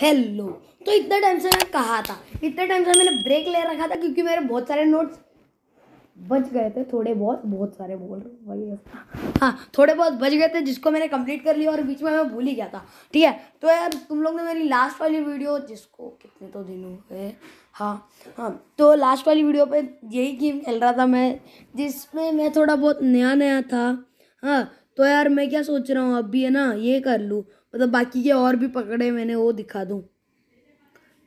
Hello तो इतने time से मैंने कहा था इतने टाइम से मैंने ब्रेक ले रखा था क्योंकि मेरे बहुत सारे नोट्स बच गए थे थोड़े बहुत बहुत सारे बोल रहे हाँ थोड़े बहुत बच गए थे जिसको मैंने कंप्लीट कर लिया और बीच में मैं भूल ही गया था ठीक है तो यार तुम लोग ने मेरी लास्ट वाली वीडियो जिसको कितने तो दिन हो गए हाँ हाँ तो लास्ट वाली वीडियो पे यही गेम खेल रहा था मैं जिसमें मैं थोड़ा बहुत नया नया था हाँ तो यार मैं क्या सोच रहा हूँ अभी है ना ये कर लूँ मतलब बाकी के और भी पकड़े मैंने वो दिखा दूँ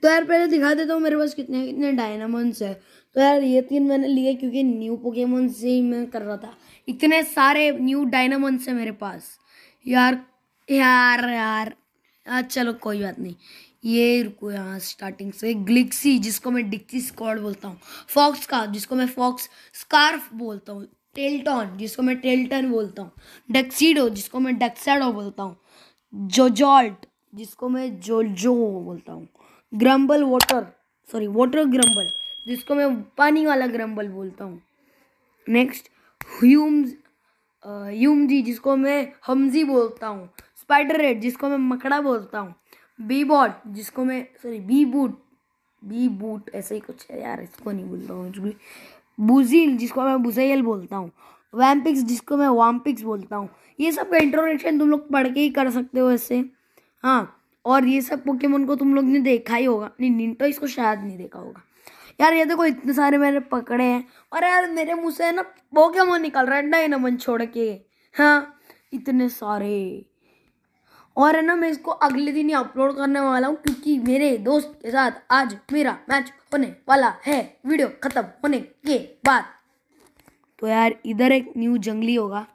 तो यार पहले दिखा देता हूँ मेरे पास कितने कितने डायनामोन्स है तो यार ये तीन मैंने लिए क्योंकि न्यू पोकेमोन से ही मैं कर रहा था इतने सारे न्यू डायनामोन्स है मेरे पास यार यार यार हाँ चलो कोई बात नहीं ये रुको यहाँ स्टार्टिंग से ग्लिक्सी जिसको मैं डिक्सी स्कॉड बोलता हूँ फॉक्स का जिसको मैं फॉक्स स्कार्फ बोलता हूँ टेल्टॉन जिसको मैं टेल्टन बोलता हूँ डक्सीडो जिसको मैं डक्साडो बोलता हूँ जोजॉल्ट जिसको मैं जोजो बोलता हूँ grumble water sorry water grumble जिसको मैं पानी वाला ग्रम्बल बोलता हूँ नेक्स्ट ह्यूम्स ह्यूमजी जिसको मैं हमजी बोलता हूँ स्पाइडर रेड जिसको मैं मकड़ा बोलता हूँ बी बॉट जिसको मैं sorry B boot B boot ऐसे ही कुछ है यार इसको नहीं बोलता हूँ बुजील जिसको मैं बुजैल बोलता हूँ वैम्पिक्स जिसको मैं वाम्पिक्स बोलता हूँ ये सब का इंट्रोडक्शन तुम लोग पढ़ के ही कर सकते हो ऐसे हाँ और ये सब पोकेमोन को तुम लोग ने देखा ही होगा नहीं निंटो इसको शायद नहीं देखा होगा यार ये देखो इतने सारे मेरे पकड़े हैं और यार मेरे मुँह से है ना पोकेमोन निकल रहा है डायनामन छोड़ के हाँ इतने सारे और है ना मैं इसको अगले दिन ही अपलोड करने वाला हूँ क्योंकि मेरे दोस्त के साथ आज मेरा मैच होने वाला है वीडियो ख़त्म होने के बाद तो यार इधर एक न्यू जंगली होगा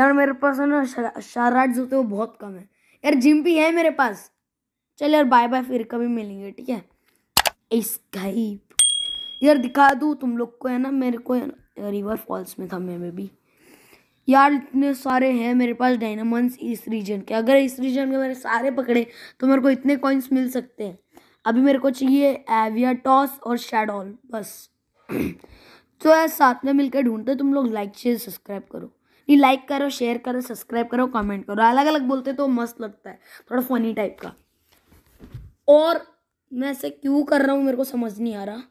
यार मेरे पास है ना जो होते वो बहुत कम है यार जिम भी है मेरे पास चल यार बाय बाय फिर कभी मिलेंगे ठीक है स्काइप यार दिखा दूँ तुम लोग को है ना मेरे को ना रिवर फॉल्स में था मैं भी यार इतने सारे हैं मेरे पास डायनामंड इस रीजन के अगर इस रीजन के मेरे सारे पकड़े तो मेरे को इतने कॉइन्स मिल सकते हैं अभी मेरे को चाहिए एविया टॉस और शेडॉल बस तो यार साथ में मिलकर ढूंढते तुम लोग लाइक शेयर सब्सक्राइब करो नहीं लाइक करो शेयर करो सब्सक्राइब करो कमेंट करो अलग अलग बोलते तो मस्त लगता है थोड़ा फनी टाइप का और मैं ऐसे क्यों कर रहा हूँ मेरे को समझ नहीं आ रहा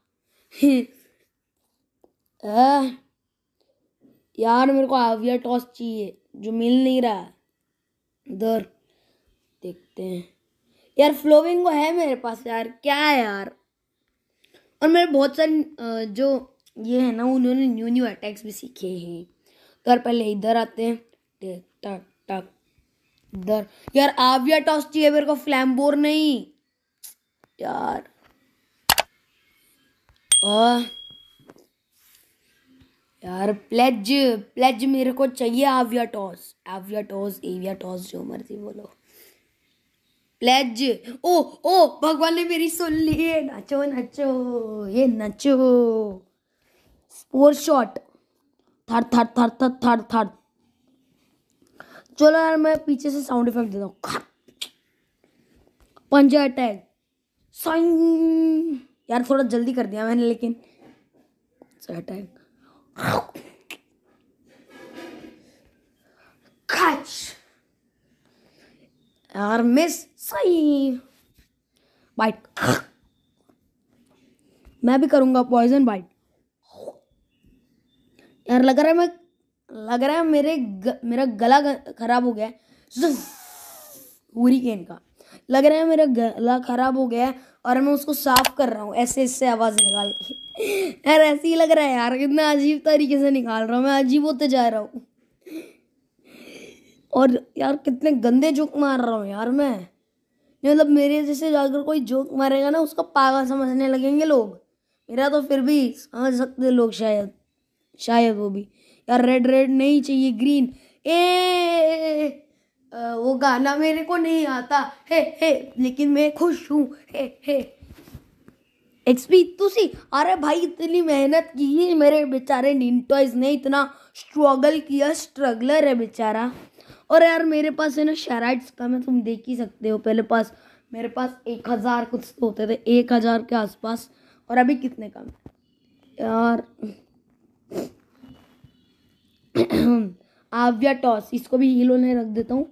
आ, यार मेरे को आविया टॉस चाहिए जो मिल नहीं रहा उधर इधर देखते हैं यार फ्लोविंग को है मेरे पास यार क्या है यार और मेरे बहुत सारे जो ये है ना उन्होंने न्यू न्यू अटैक्स भी सीखे हैं कर पहले इधर आते हैं टक टक इधर यार आविया टॉस चाहिए मेरे को फ्लैम बोर नहीं यार आ, यार प्लेज प्लेज मेरे को चाहिए आविया टॉस आविया टॉस एविया टॉस जो मर्जी बोलो प्लेज ओ ओ भगवान ने मेरी सुन ली है नाचो नाचो ये नाचो स्पोर्ट शॉट थर थर थर थर थर थर चलो यार मैं पीछे से साउंड इफेक्ट देता हूँ पंजा अटैक यार थोड़ा जल्दी कर दिया मैंने लेकिन अटैक यार मिस सही बाइट मैं भी करूंगा पॉइजन बाइट यार लग रहा है मैं लग रहा है मेरे ग, मेरा गला खराब हो गया है के का लग रहा है मेरा गला खराब हो गया है और मैं उसको साफ कर रहा हूँ ऐसे ऐसे आवाज़ निकाल के यार ऐसे ही लग रहा है यार कितना अजीब तरीके से निकाल रहा हूँ मैं अजीब होते जा रहा हूँ और यार कितने गंदे जोक मार रहा हूँ यार मैं मतलब मेरे जैसे अगर कोई जोक मारेगा ना उसका पागल समझने लगेंगे लोग मेरा तो फिर भी समझ सकते लोग शायद शायद वो भी यार रेड रेड नहीं चाहिए ग्रीन ए वो गाना मेरे को नहीं आता हे हे लेकिन मैं खुश हूँ हे हे एक्सपी तुसी अरे भाई इतनी मेहनत की है मेरे बेचारे निंटॉयज ने इतना स्ट्रगल किया स्ट्रगलर है बेचारा और यार मेरे पास है ना शराइट्स का मैं तुम देख ही सकते हो पहले पास मेरे पास एक हज़ार कुछ तो होते थे एक हज़ार के आसपास और अभी कितने कम यार आव्या टॉस इसको भी हीलो ने रख देता हूँ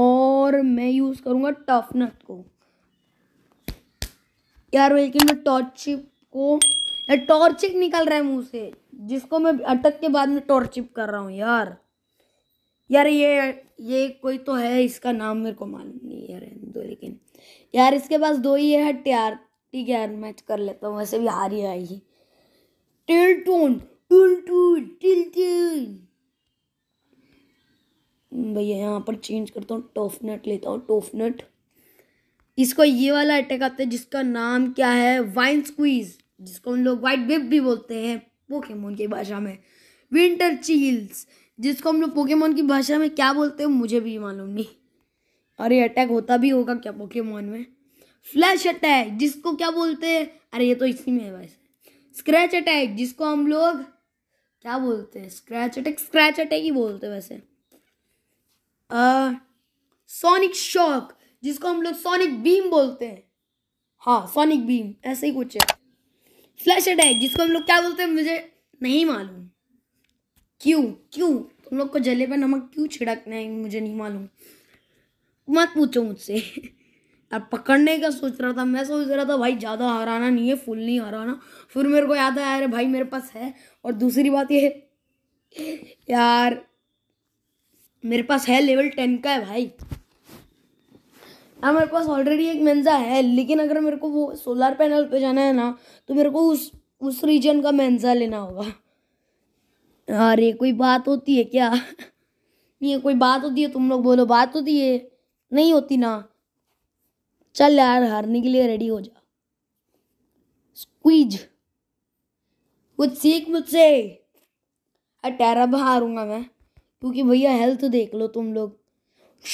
और मैं यूज़ करूँगा टफनट को यार लेकिन मैं टॉर्चिप को यार टॉर्चिप निकल रहा है मुंह से जिसको मैं अटक के बाद में टॉर्चिप कर रहा हूँ यार यार ये ये कोई तो है इसका नाम मेरे को मालूम नहीं यार दो लेकिन यार इसके पास दो ही है हट यार ठीक है यार मैच कर लेता हूँ वैसे भी हार ही आएगी टिल टून भैया यहाँ पर चेंज करता हूँ टोफनट लेता हूँ टोफनट इसको ये वाला अटैक आता है जिसका नाम क्या है वाइन स्क्वीज जिसको हम लोग वाइट वेब भी बोलते हैं पोकेमोन की भाषा में विंटर चील्स जिसको हम लोग पोकेमोन की भाषा में क्या बोलते हैं मुझे भी मालूम नहीं अरे अटैक होता भी होगा क्या पोकेमोन में फ्लैश अटैक जिसको क्या बोलते हैं अरे ये तो इसी में है वैसे स्क्रैच अटैक जिसको हम लोग क्या बोलते हैं स्क्रैच अटैक स्क्रैच अटैक ही बोलते हैं वैसे सोनिक uh, शॉक जिसको हम लोग सोनिक बीम बोलते हैं हाँ सोनिक बीम ऐसे ही कुछ है फ्लैश अटैक जिसको हम लोग क्या बोलते हैं मुझे नहीं मालूम क्यों क्यों तुम लोग को जले पर नमक क्यों छिड़कना है मुझे नहीं मालूम मत पूछो मुझसे अब पकड़ने का सोच रहा था मैं सोच रहा था भाई ज़्यादा हराना नहीं है फुल नहीं हराना फिर मेरे को याद आया अरे भाई मेरे पास है और दूसरी बात ये यार मेरे पास है लेवल टेन का है भाई हाँ मेरे पास ऑलरेडी एक मेन्जा है लेकिन अगर मेरे को वो सोलर पैनल पे जाना है ना तो मेरे को उस उस रीजन का मेन्जा लेना होगा अरे कोई बात होती है क्या ये कोई बात होती है तुम लोग बोलो बात होती है नहीं होती ना चल यार हारने के लिए रेडी हो जा स्क्वीज कुछ सीख मुझसे भी हारूंगा मैं क्योंकि भैया हेल्थ देख लो तुम लोग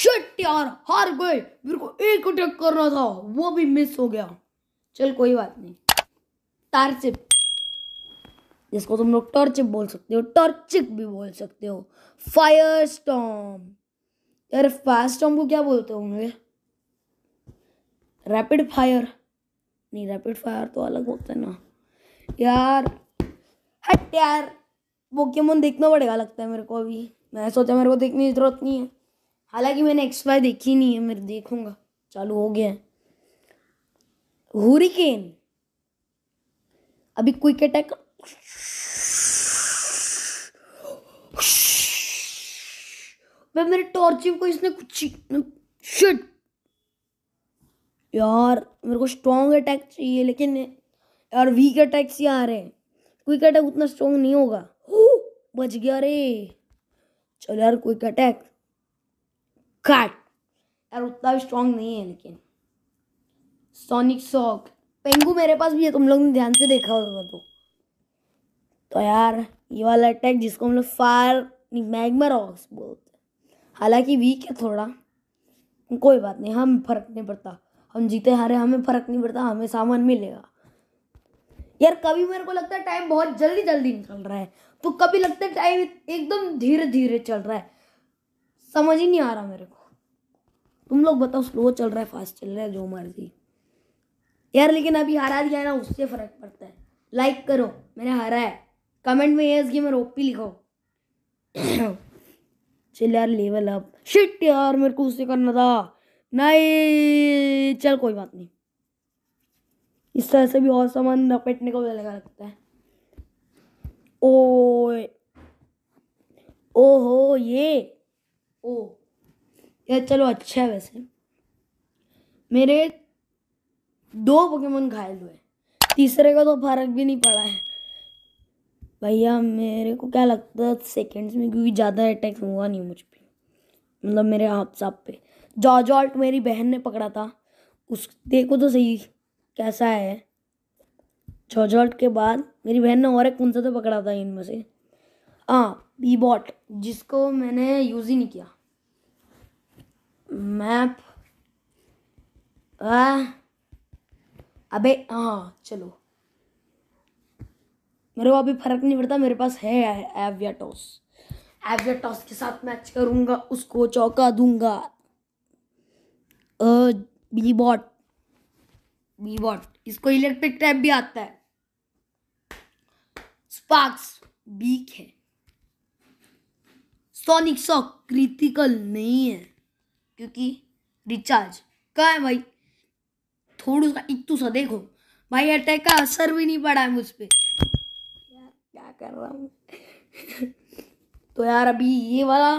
शट यार हार गए मेरे को एक अटैक करना था वो भी मिस हो गया चल कोई बात नहीं टार्चिप जिसको तुम लोग टॉर्चिप बोल सकते हो टॉर्चिक भी बोल सकते हो फायर स्टॉम यार फायर स्टॉम को क्या बोलते होंगे रैपिड फायर नहीं रैपिड फायर तो अलग होता है ना यार हट यार पोकेमोन देखना पड़ेगा लगता है मेरे को अभी मैं सोचा मेरे को देखने की जरूरत नहीं है हालांकि मैंने एक्स वाई देखी नहीं है मेरे देखूंगा चालू हो गया है हुरिकेन अभी क्विक अटैक मेरे टॉर्च को इसने कुछ शिट यार मेरे को स्ट्रॉन्ग अटैक चाहिए लेकिन यार वीक अटैक से आ रहे हैं क्विक अटैक उतना स्ट्रॉन्ग नहीं होगा हो बच गया रे चलो यार क्विक अटैक काट यार उतना भी स्ट्रॉन्ग नहीं है लेकिन सोनिक सॉक पेंगू मेरे पास भी है तुम लोग ने ध्यान से देखा होगा तो तो यार ये वाला अटैक जिसको हम लोग फायर मैगमा रॉक्स बोलते हैं हालांकि वीक है थोड़ा कोई बात नहीं हम फर्क नहीं पड़ता हम जीते हारे हमें फ़र्क नहीं पड़ता हमें सामान मिलेगा यार कभी मेरे को लगता है टाइम बहुत जल्दी जल्दी निकल रहा है तो कभी लगता है टाइम एकदम धीरे धीरे चल रहा है समझ ही नहीं आ रहा मेरे को तुम लोग बताओ स्लो चल रहा है फास्ट चल रहा है जो मर्जी यार लेकिन अभी हरा दिया है ना उससे फ़र्क पड़ता है लाइक करो मैंने हरा है कमेंट में यस गेमर ओपी लिखो चल यार लेवल अप शिट यार मेरे को उससे करना था नहीं चल कोई बात नहीं इस तरह से भी और सामान लपेटने को लगा लगता है ओ ओहो ये ओ यार चलो अच्छा है वैसे मेरे दो पोकेमोन घायल हुए तीसरे का तो फर्क भी नहीं पड़ा है भैया मेरे को क्या लगता है सेकेंड्स में क्योंकि ज़्यादा अटैक हुआ नहीं मुझ पर मतलब मेरे हाथ साफ पे जॉर्जॉल्ट मेरी बहन ने पकड़ा था उस देखो तो सही कैसा है जॉर्जॉल्ट के बाद मेरी बहन ने और एक कौन सा तो पकड़ा था इनमें से हाँ बॉट जिसको मैंने यूज़ ही नहीं किया मैप आ, हाँ। अबे हाँ चलो मेरे को अभी फर्क नहीं पड़ता मेरे पास है एवियाटॉस एवियाटॉस के साथ मैच करूँगा उसको चौका दूंगा बीबॉट बीबॉट इसको इलेक्ट्रिक टाइप भी आता है स्पार्क्स बीक है सोनिक शॉक क्रिटिकल नहीं है क्योंकि रिचार्ज कहा है भाई थोड़ा सा इतू तो सा देखो भाई अटैक का असर भी नहीं पड़ा है मुझ पर क्या कर रहा हूँ तो यार अभी ये वाला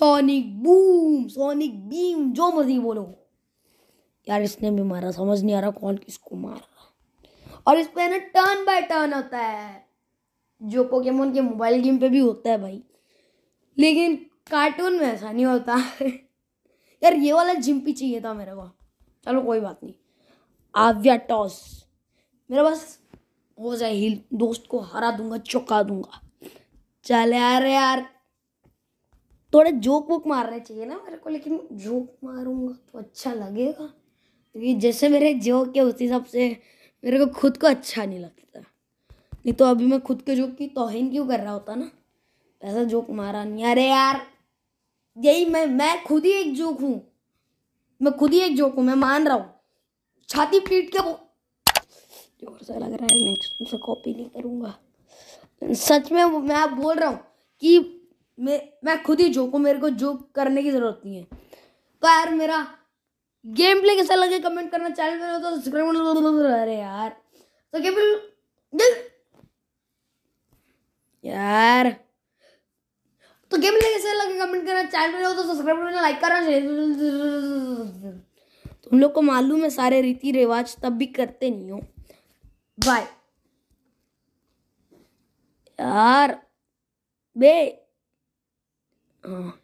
सोनिक बूम सोनिक बीम जो मर्जी बोलो यार इसने भी मारा समझ नहीं आ रहा कौन किसको मारा और इस पर ना टर्न बाय टर्न होता है जो पोकेमोन के मोबाइल गेम पे भी होता है भाई लेकिन कार्टून में ऐसा नहीं होता यार ये वाला जिम्पी चाहिए था मेरे को चलो कोई बात नहीं आव्या टॉस मेरा बस हो जाए हिल दोस्त को हरा दूंगा चौका दूंगा चल यार यार थोड़ा जोक वोक मारना चाहिए ना मेरे को लेकिन जोक मारूंगा तो अच्छा लगेगा क्योंकि जैसे मेरे जोक है उसी हिसाब से मेरे को खुद को अच्छा नहीं लगता नहीं तो अभी मैं खुद के जोक की तोहिन क्यों कर रहा होता ना ऐसा जोक मारा नहीं अरे यार यही मैं मैं खुद ही एक जोक हूँ मैं खुद ही एक जोक हूँ मैं मान रहा हूँ छाती पीट के वो जोर से लग रहा है नेक्स्ट कॉपी नहीं करूँगा सच में मैं आप बोल रहा हूँ कि मैं मैं खुद ही झोंकूँ मेरे को जोक करने की ज़रूरत नहीं है तो यार मेरा गेम प्ले कैसा लगे कमेंट करना चैनल में तो सब्सक्राइब अरे यार तो गेम यार तो गेम प्ले कैसा लगे कमेंट करना चैनल में तो सब्सक्राइब करना लाइक करना तुम लोग को मालूम है सारे रीति रिवाज तब भी करते नहीं हो बाय यार बे Oh.